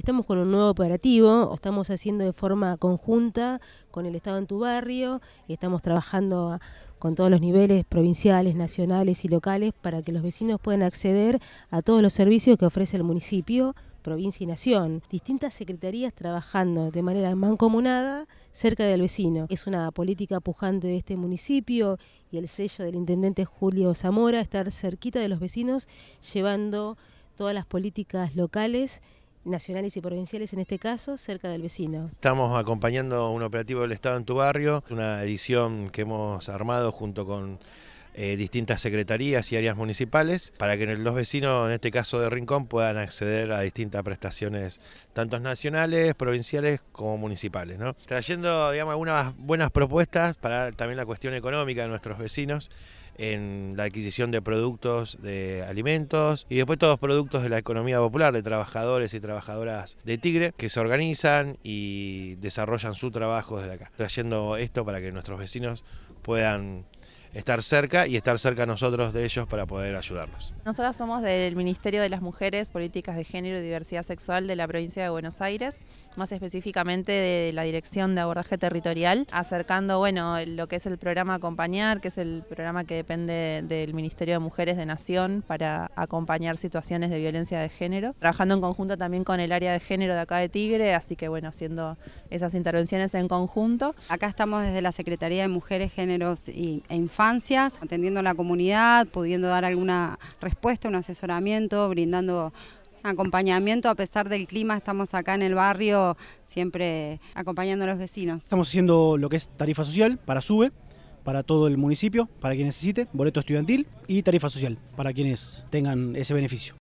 Estamos con un nuevo operativo, estamos haciendo de forma conjunta con el Estado en tu barrio, estamos trabajando con todos los niveles provinciales, nacionales y locales para que los vecinos puedan acceder a todos los servicios que ofrece el municipio, provincia y nación. Distintas secretarías trabajando de manera mancomunada cerca del vecino. Es una política pujante de este municipio y el sello del intendente Julio Zamora, estar cerquita de los vecinos llevando todas las políticas locales nacionales y provinciales en este caso, cerca del vecino. Estamos acompañando un operativo del Estado en tu barrio, una edición que hemos armado junto con eh, distintas secretarías y áreas municipales para que los vecinos, en este caso de Rincón, puedan acceder a distintas prestaciones, tanto nacionales, provinciales como municipales. Trayendo digamos, algunas buenas propuestas para también la cuestión económica de nuestros vecinos en la adquisición de productos de alimentos y después todos productos de la economía popular, de trabajadores y trabajadoras de Tigre que se organizan y desarrollan su trabajo desde acá, trayendo esto para que nuestros vecinos puedan estar cerca y estar cerca nosotros de ellos para poder ayudarlos. Nosotros somos del Ministerio de las Mujeres, Políticas de Género y Diversidad Sexual de la provincia de Buenos Aires, más específicamente de la Dirección de Abordaje Territorial, acercando bueno, lo que es el programa Acompañar, que es el programa que depende del Ministerio de Mujeres de Nación para acompañar situaciones de violencia de género, trabajando en conjunto también con el área de género de acá de Tigre, así que bueno, haciendo esas intervenciones en conjunto. Acá estamos desde la Secretaría de Mujeres, Géneros e Infancia atendiendo a la comunidad, pudiendo dar alguna respuesta, un asesoramiento, brindando acompañamiento a pesar del clima, estamos acá en el barrio siempre acompañando a los vecinos. Estamos haciendo lo que es tarifa social para SUBE, para todo el municipio, para quien necesite, boleto estudiantil y tarifa social para quienes tengan ese beneficio.